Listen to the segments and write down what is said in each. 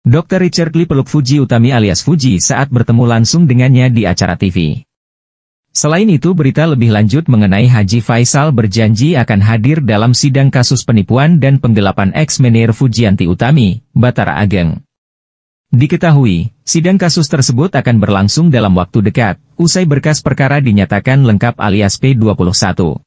Dr. Richard Lee peluk Fuji Utami alias Fuji saat bertemu langsung dengannya di acara TV. Selain itu berita lebih lanjut mengenai Haji Faisal berjanji akan hadir dalam sidang kasus penipuan dan penggelapan ex-menir Fujianti Utami, Batara Ageng. Diketahui, sidang kasus tersebut akan berlangsung dalam waktu dekat, usai berkas perkara dinyatakan lengkap alias P21.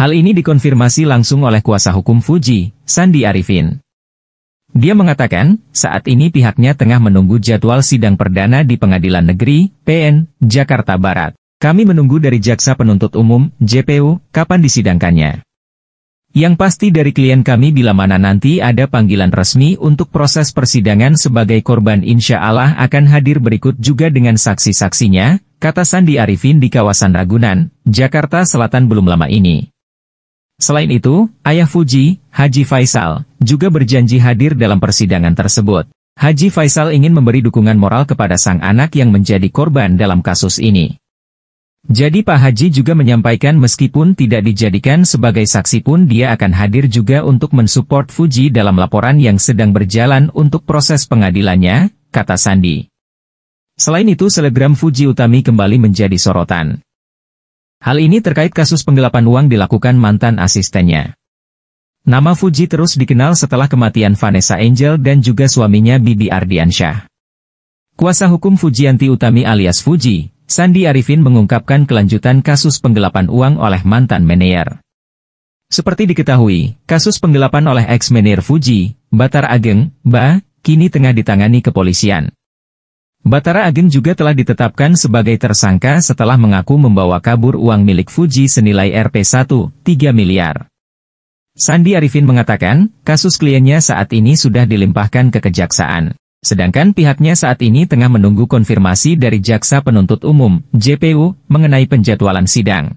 Hal ini dikonfirmasi langsung oleh kuasa hukum Fuji, Sandi Arifin. Dia mengatakan, saat ini pihaknya tengah menunggu jadwal sidang perdana di Pengadilan Negeri, PN, Jakarta Barat. Kami menunggu dari Jaksa Penuntut Umum, JPU, kapan disidangkannya. Yang pasti dari klien kami bila mana nanti ada panggilan resmi untuk proses persidangan sebagai korban insya Allah akan hadir berikut juga dengan saksi-saksinya, kata Sandi Arifin di kawasan Ragunan, Jakarta Selatan belum lama ini. Selain itu, ayah Fuji, Haji Faisal, juga berjanji hadir dalam persidangan tersebut. Haji Faisal ingin memberi dukungan moral kepada sang anak yang menjadi korban dalam kasus ini. Jadi Pak Haji juga menyampaikan meskipun tidak dijadikan sebagai saksi pun dia akan hadir juga untuk mensupport Fuji dalam laporan yang sedang berjalan untuk proses pengadilannya, kata Sandi. Selain itu selegram Fuji Utami kembali menjadi sorotan. Hal ini terkait kasus penggelapan uang dilakukan mantan asistennya. Nama Fuji terus dikenal setelah kematian Vanessa Angel dan juga suaminya Bibi Ardiansyah. Kuasa hukum Fujianti Utami alias Fuji, Sandi Arifin mengungkapkan kelanjutan kasus penggelapan uang oleh mantan manajer. Seperti diketahui, kasus penggelapan oleh ex-manajer Fuji, Batar Ageng, Ba, kini tengah ditangani kepolisian. Batara Agin juga telah ditetapkan sebagai tersangka setelah mengaku membawa kabur uang milik Fuji senilai rp 1,3 miliar. Sandi Arifin mengatakan, kasus kliennya saat ini sudah dilimpahkan ke kejaksaan. Sedangkan pihaknya saat ini tengah menunggu konfirmasi dari Jaksa Penuntut Umum, JPU, mengenai penjadwalan sidang.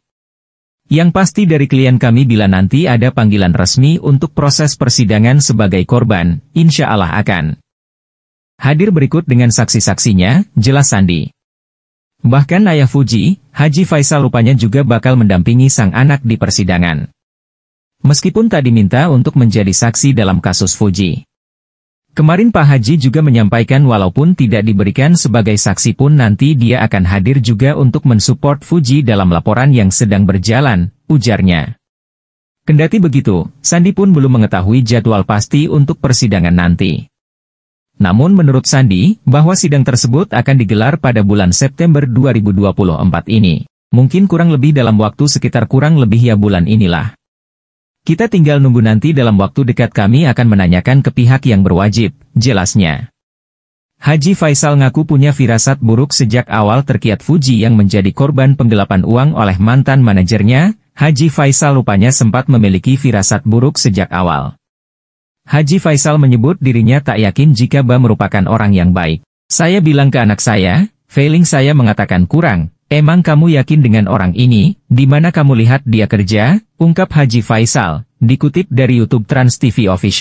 Yang pasti dari klien kami bila nanti ada panggilan resmi untuk proses persidangan sebagai korban, insya Allah akan. Hadir berikut dengan saksi-saksinya, jelas Sandi. Bahkan ayah Fuji, Haji Faisal rupanya juga bakal mendampingi sang anak di persidangan. Meskipun tak diminta untuk menjadi saksi dalam kasus Fuji. Kemarin Pak Haji juga menyampaikan walaupun tidak diberikan sebagai saksi pun nanti dia akan hadir juga untuk mensupport Fuji dalam laporan yang sedang berjalan, ujarnya. Kendati begitu, Sandi pun belum mengetahui jadwal pasti untuk persidangan nanti. Namun menurut Sandi, bahwa sidang tersebut akan digelar pada bulan September 2024 ini. Mungkin kurang lebih dalam waktu sekitar kurang lebih ya bulan inilah. Kita tinggal nunggu nanti dalam waktu dekat kami akan menanyakan ke pihak yang berwajib, jelasnya. Haji Faisal ngaku punya firasat buruk sejak awal terkiat Fuji yang menjadi korban penggelapan uang oleh mantan manajernya, Haji Faisal rupanya sempat memiliki firasat buruk sejak awal. Haji Faisal menyebut dirinya tak yakin jika Ba merupakan orang yang baik. Saya bilang ke anak saya, failing saya mengatakan kurang, Emang kamu yakin dengan orang ini, di mana kamu lihat dia kerja? Ungkap Haji Faisal, dikutip dari YouTube Trans TV Official.